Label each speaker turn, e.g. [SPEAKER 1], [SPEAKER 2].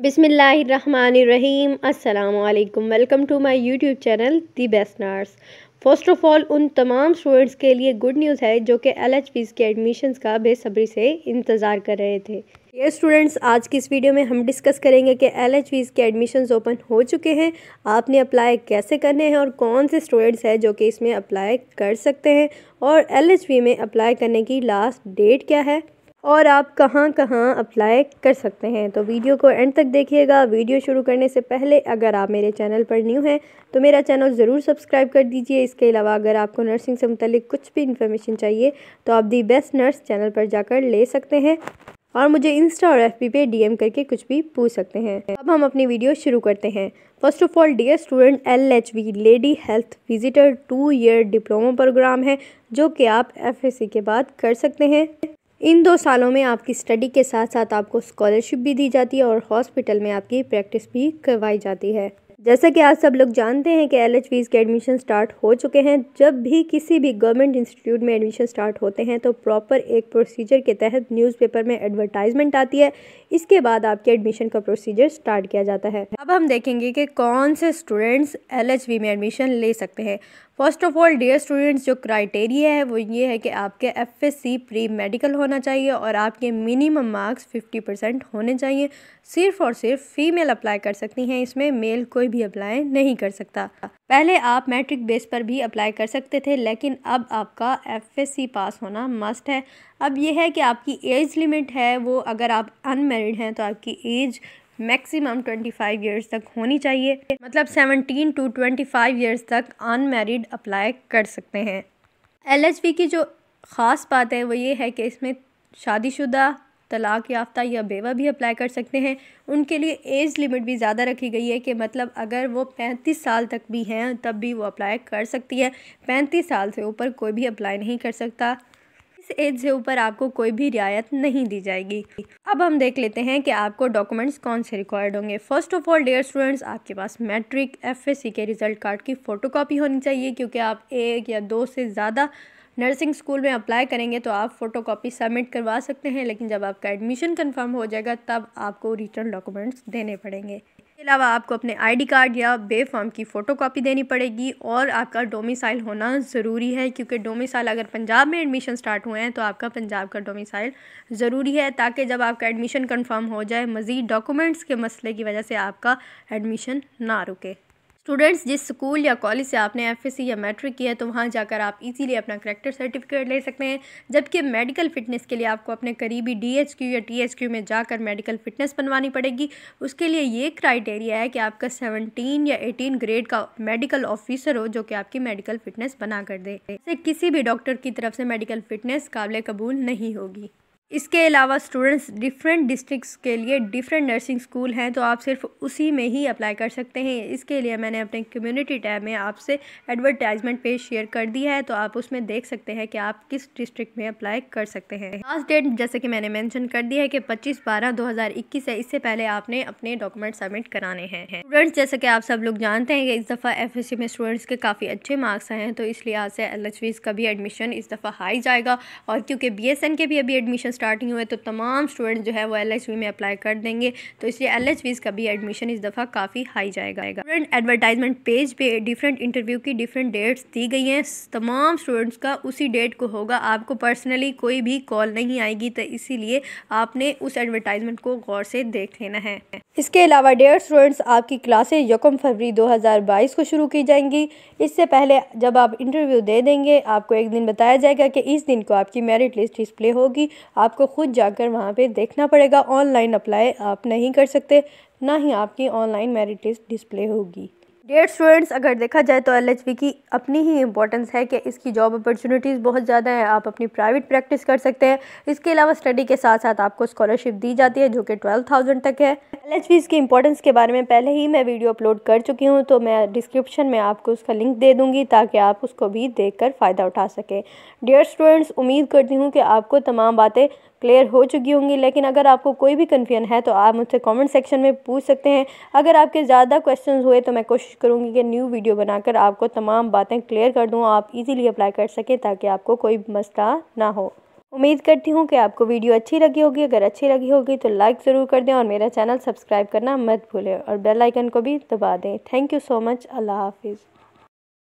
[SPEAKER 1] बिसमीम् अल्लाम welcome to my YouTube channel the best nurse first of all उन तमाम students के लिए गुड न्यूज़ है जो कि एल एच के एडमिशन्स का बेसब्री से इंतज़ार कर रहे थे ये स्टूडेंट्स आज की इस वीडियो में हम डिस्कस करेंगे कि एल एच के एडमिशन्स ओपन हो चुके हैं आपने अप्लाई कैसे करने हैं और कौन से स्टूडेंट्स हैं जो कि इसमें अप्लाई कर सकते हैं और एल में अप्लाई करने की लास्ट डेट क्या है और आप कहाँ कहाँ अप्लाई कर सकते हैं तो वीडियो को एंड तक देखिएगा वीडियो शुरू करने से पहले अगर आप मेरे चैनल पर न्यू हैं तो मेरा चैनल ज़रूर सब्सक्राइब कर दीजिए इसके अलावा अगर आपको नर्सिंग से मुतलिक कुछ भी इन्फॉर्मेशन चाहिए तो आप दी बेस्ट नर्स चैनल पर जाकर ले सकते हैं और मुझे इंस्टा और एफ़ पे डीएम करके कुछ भी पूछ सकते हैं अब हम अपनी वीडियो शुरू करते हैं first of all dear student L H V lady health visitor two year diploma programme है जो कि आप एफ के बाद कर सकते हैं इन दो सालों में आपकी स्टडी के साथ साथ आपको स्कॉलरशिप भी दी जाती है और हॉस्पिटल में आपकी प्रैक्टिस भी करवाई जाती है जैसा कि आप सब लोग जानते हैं कि एल एच के एडमिशन स्टार्ट हो चुके हैं जब भी किसी भी गवर्नमेंट इंस्टीट्यूट में एडमिशन स्टार्ट होते हैं तो प्रॉपर एक प्रोसीजर के तहत न्यूज़पेपर में एडवर्टाइजमेंट आती है इसके बाद आपके एडमिशन का प्रोसीजर स्टार्ट किया जाता है अब हम देखेंगे कि कौन से स्टूडेंट्स एल में एडमिशन ले सकते हैं first of all dear students जो क्राइटेरिया है वो ये है कि आपके F S C pre medical होना चाहिए और आपके मिनिमम मार्क्स फिफ्टी परसेंट होने चाहिए सिर्फ और सिर्फ फीमेल अप्लाई कर सकती हैं इसमें मेल कोई भी अप्लाई नहीं कर सकता पहले आप मैट्रिक बेस पर भी अप्लाई कर सकते थे लेकिन अब आपका एफ एस सी पास होना मस्ट है अब यह है कि आपकी एज लिमिट है वो अगर आप अनमेरिड हैं तो आपकी एज मैक्सिमम 25 इयर्स तक होनी चाहिए मतलब 17 टू 25 इयर्स तक अनमेरिड अप्लाई कर सकते हैं एलएचबी की जो ख़ास बात है वो ये है कि इसमें शादीशुदा तलाक याफ्ता या बेवा भी अप्लाई कर सकते हैं उनके लिए एज लिमिट भी ज़्यादा रखी गई है कि मतलब अगर वो पैंतीस साल तक भी हैं तब भी वो अप्लाई कर सकती है पैंतीस साल से ऊपर कोई भी अप्लाई नहीं कर सकता इस एज से ऊपर आपको कोई भी रियायत नहीं दी जाएगी अब हम देख लेते हैं कि आपको डॉक्यूमेंट्स कौन से रिक्वायर्ड होंगे first of all dear students आपके पास मैट्रिक एफएससी के रिजल्ट कार्ड की फ़ोटोकॉपी होनी चाहिए क्योंकि आप एक या दो से ज़्यादा नर्सिंग स्कूल में अप्लाई करेंगे तो आप फ़ोटो कापी सबमिट करवा सकते हैं लेकिन जब आपका एडमिशन कंफर्म हो जाएगा तब आपको रिटर्न डॉक्यूमेंट्स देने पड़ेंगे इसके अलावा आपको अपने आईडी कार्ड या बे फॉर्म की फ़ोटोकॉपी देनी पड़ेगी और आपका डोमिसाइल होना ज़रूरी है क्योंकि डोमिसाइल अगर पंजाब में एडमिशन स्टार्ट हुए हैं तो आपका पंजाब का डोमिसाइल ज़रूरी है ताकि जब आपका एडमिशन कन्फर्म हो जाए मज़ीद डॉक्यूमेंट्स के मसले की वजह से आपका एडमिशन ना रुके स्टूडेंट्स जिस स्कूल या कॉलेज से आपने एफएससी या मैट्रिक किया है तो वहाँ जाकर आप इजीली अपना करेक्टर सर्टिफिकेट ले सकते हैं जबकि मेडिकल फिटनेस के लिए आपको अपने करीबी डीएचक्यू या टीएचक्यू में जाकर मेडिकल फिटनेस बनवानी पड़ेगी उसके लिए ये क्राइटेरिया है कि आपका सेवनटीन या एटीन ग्रेड का मेडिकल ऑफिसर हो जो कि आपकी मेडिकल फिटनेस बना कर दे इसे किसी भी डॉक्टर की तरफ से मेडिकल फिटनेस काबिल कबूल नहीं होगी इसके अलावा स्टूडेंट्स डिफरेंट डिस्ट्रिक्ट्स के लिए डिफरेंट नर्सिंग स्कूल हैं तो आप सिर्फ उसी में ही अप्लाई कर सकते हैं इसके लिए मैंने अपने कम्युनिटी टैब में आपसे एडवर्टाइजमेंट पेज शेयर कर दी है तो आप उसमें देख सकते हैं कि आप किस डिस्ट्रिक्ट में अप्लाई कर सकते हैं लास्ट डेट जैसे कि मैंने मैंशन कर दिया है कि पच्चीस बारह दो हज़ार इक्कीस है इससे पहले आपने अपने डॉक्यूमेंट सबमिट कराने हैं स्टूडेंट्स जैसे कि आप सब लोग जानते हैं कि इस दफ़ा एफ में स्टूडेंट्स के काफ़ी अच्छे मार्क्स आए हैं तो इसलिए आज से एल का भी एडमिशन इस दफ़ा हाई जाएगा और क्योंकि बी के भी अभी एडमिशन स्टार्टिंग हुए तो तमाम स्टूडेंट जो है वो एल में अप्लाई कर देंगे तो इसलिए एल का भी एडमिशन इस दफ़ा काफ़ी हाई जाएगा स्टूडेंट एडवर्टाइजमेंट पेज पे डिफरेंट इंटरव्यू की डिफरेंट डेट्स दी गई हैं तमाम स्टूडेंट्स का उसी डेट को होगा आपको पर्सनली कोई भी कॉल नहीं आएगी तो इसीलिए आपने उस एडवर्टाइजमेंट को गौर से देख लेना है इसके अलावा डेयर स्टूडेंट्स आपकी क्लासेज यकम फरवरी 2022 को शुरू की जाएंगी इससे पहले जब आप इंटरव्यू दे देंगे आपको एक दिन बताया जाएगा कि इस दिन को आपकी मेरिट लिस्ट डिस्प्ले होगी आप आपको खुद जाकर वहाँ पे देखना पड़ेगा ऑनलाइन अप्लाई आप नहीं कर सकते ना ही आपकी ऑनलाइन मेरिट लिस्ट डिस्प्ले होगी डेट स्टूडेंट्स अगर देखा जाए तो एल की अपनी ही इंपॉर्टेंस है कि इसकी जॉब अपॉर्चुनिटीज़ बहुत ज़्यादा है आप अपनी प्राइवेट प्रैक्टिस कर सकते हैं इसके अलावा स्टडी के साथ साथ आपको स्कॉलरशिप दी जाती है जो कि ट्वेल्व थाउजेंड तक है एल एच इसकी इंपॉर्टेंस के बारे में पहले ही मैं वीडियो अपलोड कर चुकी हूँ तो मैं डिस्क्रिप्शन में आपको उसका लिंक दे दूँगी ताकि आप उसको भी देख फ़ायदा उठा सकें डेयर स्टूडेंट्स उम्मीद करती हूँ कि आपको तमाम बातें क्लियर हो चुकी होंगी लेकिन अगर आपको कोई भी कन्फ्यूजन है तो आप मुझसे कमेंट सेक्शन में पूछ सकते हैं अगर आपके ज़्यादा क्वेश्चंस हुए तो मैं कोशिश करूँगी कि न्यू वीडियो बनाकर आपको तमाम बातें क्लियर कर दूँ आप इजीली अप्लाई कर सकें ताकि आपको कोई मसला ना हो उम्मीद करती हूँ कि आपको वीडियो अच्छी लगी होगी अगर अच्छी लगी होगी तो लाइक ज़रूर कर दें और मेरा चैनल सब्सक्राइब करना मत भूलें और बेलाइकन को भी दबा दें थैंक यू सो मच अल्लाह हाफिज़